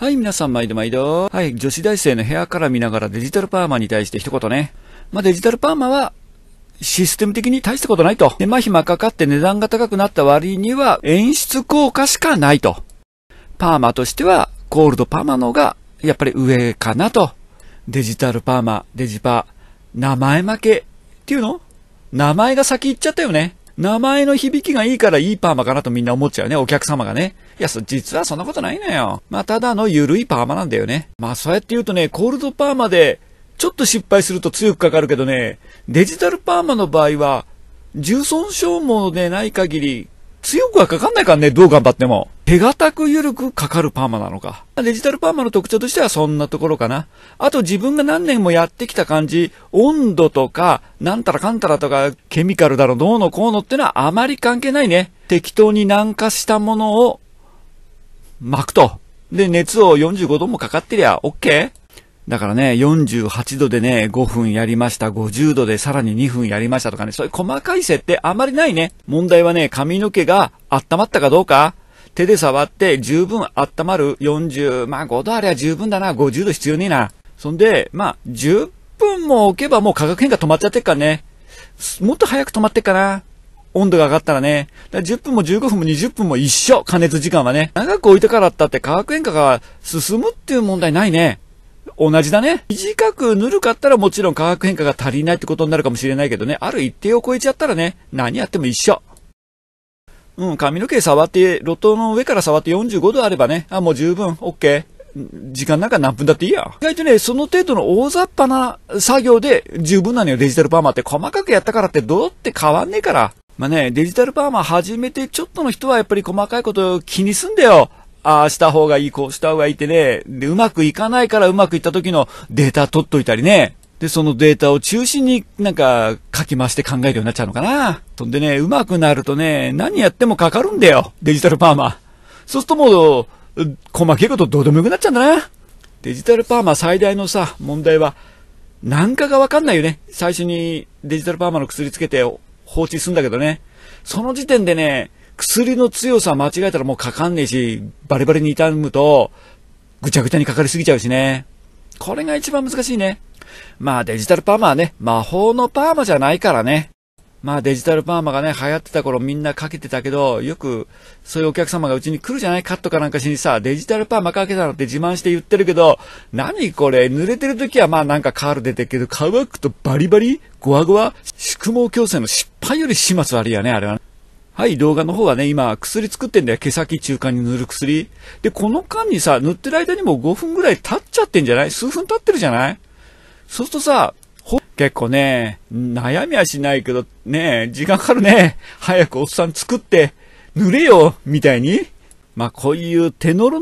はい、皆さん毎度毎度。はい、女子大生の部屋から見ながらデジタルパーマに対して一言ね。まあ、デジタルパーマは、システム的に大したことないと。手間暇かかって値段が高くなった割には演出効果しかないと。パーマとしては、コールドパーマの方が、やっぱり上かなと。デジタルパーマ、デジパー、名前負けっていうの名前が先行っちゃったよね。名前の響きがいいからいいパーマかなとみんな思っちゃうね、お客様がね。いや、そ、実はそんなことないのよ。まあ、ただの緩いパーマなんだよね。まあ、そうやって言うとね、コールドパーマで、ちょっと失敗すると強くかかるけどね、デジタルパーマの場合は、重損傷もでない限り、強くはかかんないからね、どう頑張っても。手堅く緩くかかるパーマなのか。デジタルパーマの特徴としてはそんなところかな。あと自分が何年もやってきた感じ、温度とか、なんたらかんたらとか、ケミカルだろ、どうのこうのってのはあまり関係ないね。適当に軟化したものを巻くと。で、熱を45度もかかってりゃ OK? だからね、48度でね、5分やりました、50度でさらに2分やりましたとかね、そういう細かい設定あんまりないね。問題はね、髪の毛が温まったかどうか手で触って十分温まる40、まあ5度あれば十分だな、50度必要ねえな。そんで、まあ10分も置けばもう化学変化止まっちゃってっからね。もっと早く止まってっかな。温度が上がったらね、ら10分も15分も20分も一緒、加熱時間はね。長く置いてからったって化学変化が進むっていう問題ないね。同じだね。短くぬるかったらもちろん化学変化が足りないってことになるかもしれないけどね、ある一定を超えちゃったらね、何やっても一緒。うん、髪の毛触って、路頭の上から触って45度あればね、あ、もう十分、OK。時間なんか何分だっていいや。意外とね、その程度の大雑把な作業で十分なのよ、デジタルパーマって。細かくやったからってどうって変わんねえから。まあね、デジタルパーマ始めてちょっとの人はやっぱり細かいこと気にすんだよ。ああした方がいい、こうした方がいいってね。で、うまくいかないからうまくいった時のデータ取っといたりね。で、そのデータを中心になんか書き回して考えるようになっちゃうのかな。そんでね、うまくなるとね、何やってもかかるんだよ。デジタルパーマ。そうするともう、細けいことどうでもよくなっちゃうんだな。デジタルパーマ最大のさ、問題は、なんかがわかんないよね。最初にデジタルパーマの薬つけて、放置するんだけどね。その時点でね、薬の強さ間違えたらもうかかんねえし、バリバリに傷むと、ぐちゃぐちゃにかかりすぎちゃうしね。これが一番難しいね。まあデジタルパーマはね、魔法のパーマじゃないからね。まあデジタルパーマがね、流行ってた頃みんなかけてたけど、よくそういうお客様がうちに来るじゃないカットかなんかしにさ、デジタルパーマかけたのって自慢して言ってるけど、何これ濡れてる時はまあなんかカール出てるけど、乾くとバリバリゴワゴワ宿毛矯正の失かより始末悪いやね、あれは。はい、動画の方はね、今、薬作ってんだよ。毛先中間に塗る薬。で、この間にさ、塗ってる間にも5分ぐらい経っちゃってんじゃない数分経ってるじゃないそうするとさ、結構ね、悩みはしないけど、ね、時間かかるね。早くおっさん作って、塗れよ、みたいに。まあ、こういう手のる